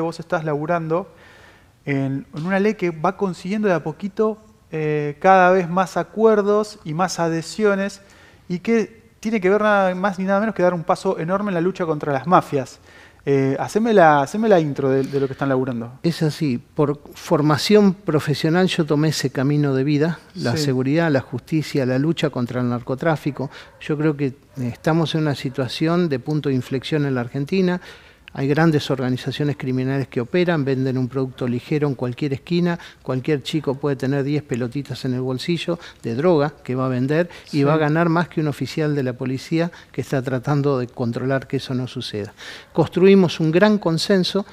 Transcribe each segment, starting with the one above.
vos estás laburando en, una ley que va consiguiendo de a poquito eh, cada vez más acuerdos y más adhesiones y que tiene que ver nada más ni nada menos que dar un paso enorme en la lucha contra las mafias. Eh, haceme, la, la, intro de, lo que están laburando. Es así, por formación profesional yo tomé ese camino de vida, la seguridad, la justicia, la lucha contra el narcotráfico. Yo creo que eh, estamos en una situación de punto de inflexión en la Argentina hay grandes organizaciones criminales que operan, venden un producto ligero en cualquier esquina, cualquier chico puede tener 10 pelotitas en el bolsillo de droga que va a vender y va a ganar más que un oficial de la policía que está tratando de controlar que eso no suceda. Construimos un gran consenso,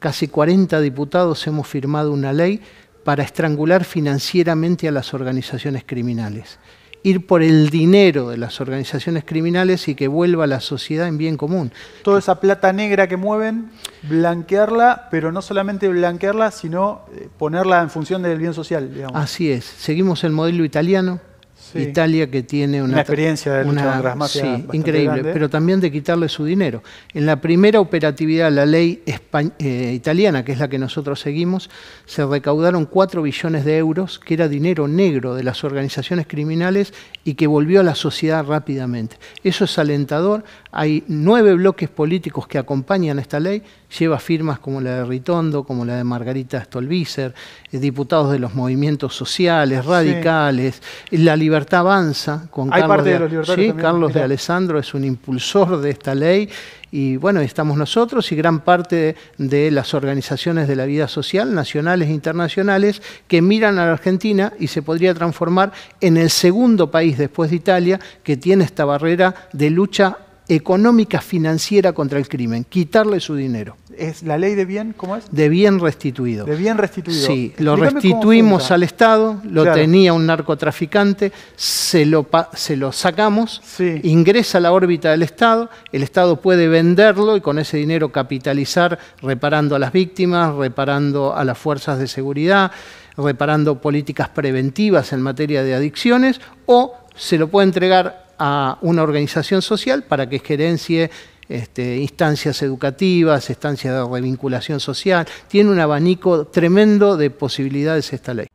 casi 40 diputados hemos firmado una ley para estrangular financieramente a las organizaciones criminales ir por el dinero de las organizaciones criminales y que vuelva a la sociedad en bien común. Toda esa plata negra que mueven, blanquearla, pero no solamente blanquearla, sino eh, ponerla en función del bien social. Así es, seguimos el modelo italiano, Italia que tiene una, experiencia de una, sí, increíble, pero también de quitarle su dinero. En la primera operatividad, la ley eh, italiana, que es la que nosotros seguimos, se recaudaron 4 billones de euros, que era dinero negro de las organizaciones criminales y que volvió a la sociedad rápidamente. Eso es alentador. Hay nueve bloques políticos que acompañan esta ley, lleva firmas como la de Ritondo, como la de Margarita Stolbizer, eh, diputados de los movimientos sociales, radicales, La Libertad Avanza, con Hay Carlos, de, sí, Carlos de Alessandro es un impulsor de esta ley y bueno, estamos nosotros y gran parte de, de, las organizaciones de la vida social, nacionales e internacionales, que miran a la Argentina y se podría transformar en el segundo país después de Italia que tiene esta barrera de lucha económica financiera contra el crimen, quitarle su dinero. ¿Es la ley de bien? ¿Cómo es? De bien restituido. De bien restituido. Sí, lo restituimos al Estado, lo tenía un narcotraficante, se lo, se lo sacamos, ingresa a la órbita del Estado, el Estado puede venderlo y con ese dinero capitalizar reparando a las víctimas, reparando a las fuerzas de seguridad, reparando políticas preventivas en materia de adicciones o se lo puede entregar a una organización social para que gerencie este, instancias educativas, instancias de revinculación social. Tiene un abanico tremendo de posibilidades esta ley.